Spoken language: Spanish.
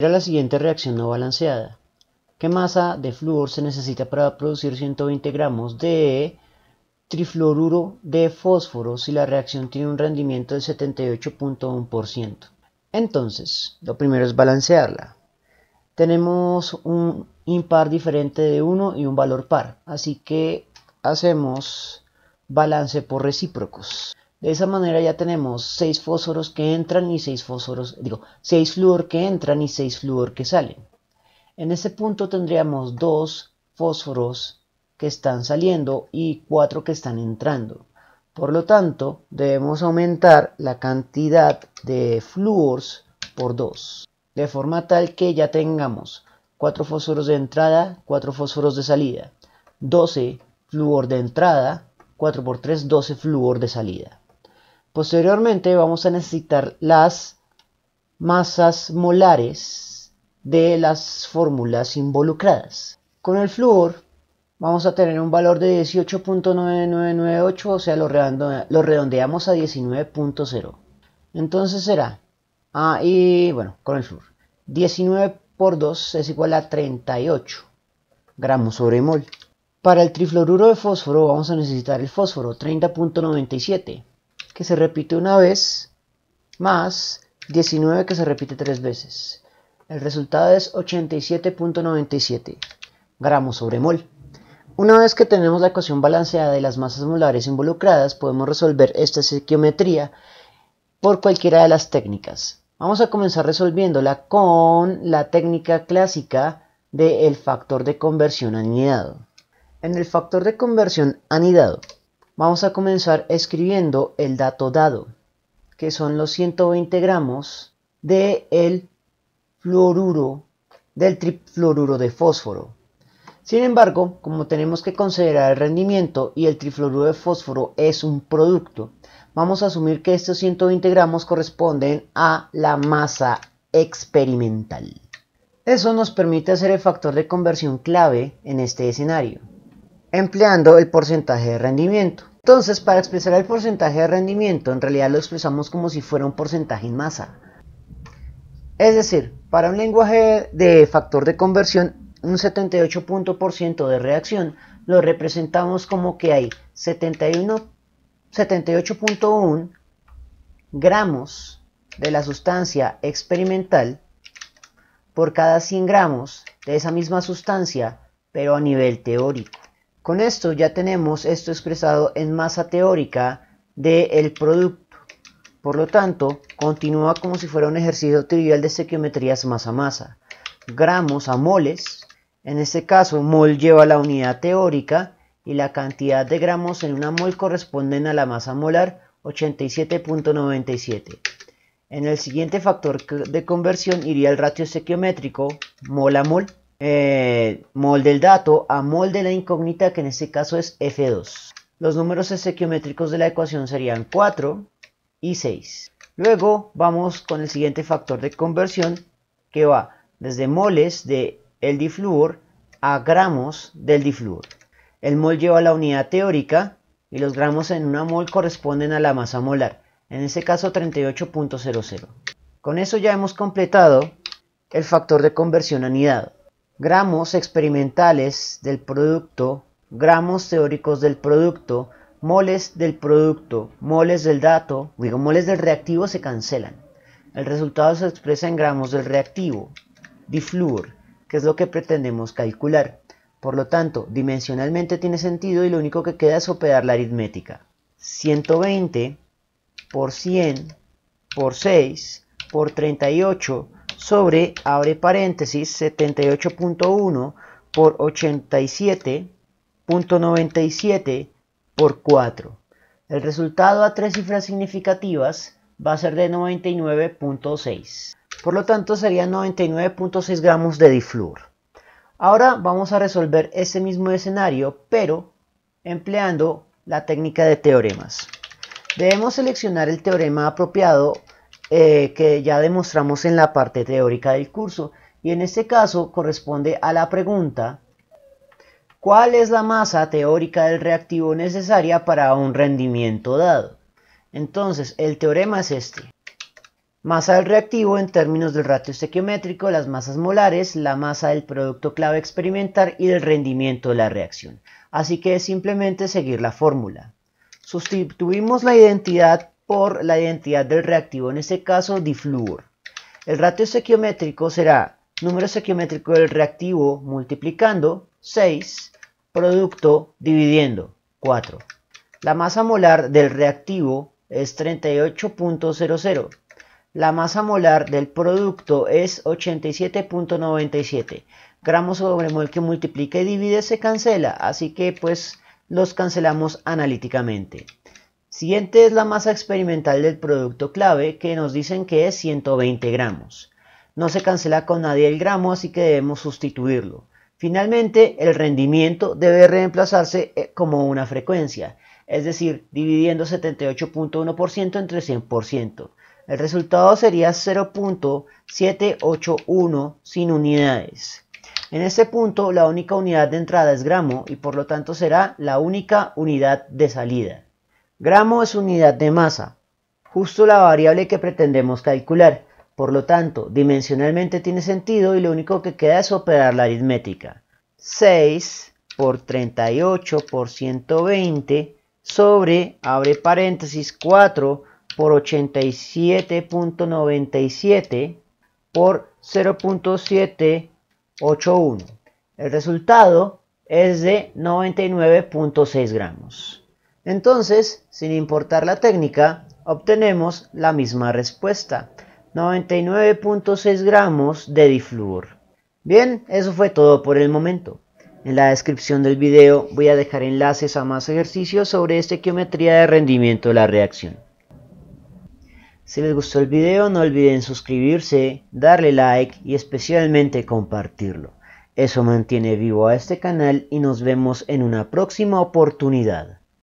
Era la siguiente reacción no balanceada. ¿Qué masa de flúor se necesita para producir 120 gramos de trifluoruro de fósforo si la reacción tiene un rendimiento del 78.1%? Entonces, lo primero es balancearla. Tenemos un impar diferente de 1 y un valor par, así que hacemos balance por recíprocos. De esa manera ya tenemos 6 fósforos que entran y 6 fósforos, digo, 6 flúor que entran y 6 flúor que salen. En ese punto tendríamos 2 fósforos que están saliendo y 4 que están entrando. Por lo tanto, debemos aumentar la cantidad de flúors por 2, de forma tal que ya tengamos 4 fósforos de entrada, 4 fósforos de salida, 12 flúor de entrada, 4 por 3, 12 flúor de salida. Posteriormente vamos a necesitar las masas molares de las fórmulas involucradas. Con el flúor vamos a tener un valor de 18.9998, o sea, lo, redondeamos a 19.0. Entonces será, ah, y bueno, con el flúor, 19 por 2 es igual a 38 gramos sobre mol. Para el trifluoruro de fósforo vamos a necesitar el fósforo, 30.97 que se repite una vez más 19 que se repite tres veces. El resultado es 87.97 gramos sobre mol. Una vez que tenemos la ecuación balanceada de las masas molares involucradas, podemos resolver esta sequiometría por cualquiera de las técnicas. Vamos a comenzar resolviéndola con la técnica clásica del factor de conversión anidado. En el factor de conversión anidado, Vamos a comenzar escribiendo el dato dado, que son los 120 gramos de del trifluoruro de fósforo. Sin embargo, como tenemos que considerar el rendimiento y el trifluoruro de fósforo es un producto, vamos a asumir que estos 120 gramos corresponden a la masa experimental. Eso nos permite hacer el factor de conversión clave en este escenario empleando el porcentaje de rendimiento. Entonces, para expresar el porcentaje de rendimiento, en realidad lo expresamos como si fuera un porcentaje en masa. Es decir, para un lenguaje de factor de conversión, un 78% de reacción lo representamos como que hay 78.1 gramos de la sustancia experimental por cada 100 gramos de esa misma sustancia, pero a nivel teórico. Con esto ya tenemos esto expresado en masa teórica del producto. Por lo tanto, continúa como si fuera un ejercicio trivial de estequiometrías masa a masa. Gramos a moles. En este caso, mol lleva la unidad teórica y la cantidad de gramos en una mol corresponden a la masa molar 87.97. En el siguiente factor de conversión iría el ratio estequiométrico mol a mol mol del dato a mol de la incógnita que en este caso es f2. Los números estequiométricos de la ecuación serían 4 y 6. Luego vamos con el siguiente factor de conversión que va desde moles de el difluor a gramos del difluor. El mol lleva la unidad teórica y los gramos en una mol corresponden a la masa molar, en este caso 38.00. Con eso ya hemos completado el factor de conversión anidado gramos experimentales del producto, gramos teóricos del producto, moles del producto, moles del dato, digo, moles del reactivo se cancelan. El resultado se expresa en gramos del reactivo, difluor, que es lo que pretendemos calcular. Por lo tanto, dimensionalmente tiene sentido y lo único que queda es operar la aritmética. 120 por 100 por 6 por 38 sobre, abre paréntesis, 78.1 por 87.97 por 4. El resultado a tres cifras significativas va a ser de 99.6. Por lo tanto, serían 99.6 gramos de difluor. Ahora vamos a resolver ese mismo escenario, pero empleando la técnica de teoremas. Debemos seleccionar el teorema apropiado eh, que ya demostramos en la parte teórica del curso. Y en este caso corresponde a la pregunta, ¿cuál es la masa teórica del reactivo necesaria para un rendimiento dado? Entonces, el teorema es este. Masa del reactivo en términos del ratio estequiométrico, las masas molares, la masa del producto clave experimental y del rendimiento de la reacción. Así que es simplemente seguir la fórmula. Sustituimos la identidad por la identidad del reactivo, en este caso difluor. El ratio estequiométrico será número estequiométrico del reactivo multiplicando 6, producto dividiendo 4. La masa molar del reactivo es 38.00. La masa molar del producto es 87.97. Gramos sobre mol que multiplica y divide se cancela, así que pues los cancelamos analíticamente. Siguiente es la masa experimental del producto clave que nos dicen que es 120 gramos. No se cancela con nadie el gramo así que debemos sustituirlo. Finalmente, el rendimiento debe reemplazarse eh, como una frecuencia, es decir, dividiendo 78.1% entre 100%. El resultado sería 0.781 sin unidades. En este punto, la única unidad de entrada es gramo y por lo tanto será la única unidad de salida. Gramo es unidad de masa, justo la variable que pretendemos calcular. Por lo tanto, dimensionalmente tiene sentido y lo único que queda es operar la aritmética. 6 por 38 por 120 sobre, abre paréntesis, 4 por 87.97 por 0.781. El resultado es de 99.6 gramos. Entonces, sin importar la técnica, obtenemos la misma respuesta, 99.6 gramos de difluor. Bien, eso fue todo por el momento. En la descripción del video voy a dejar enlaces a más ejercicios sobre estequiometría de rendimiento de la reacción. Si les gustó el video no olviden suscribirse, darle like y especialmente compartirlo. Eso mantiene vivo a este canal y nos vemos en una próxima oportunidad.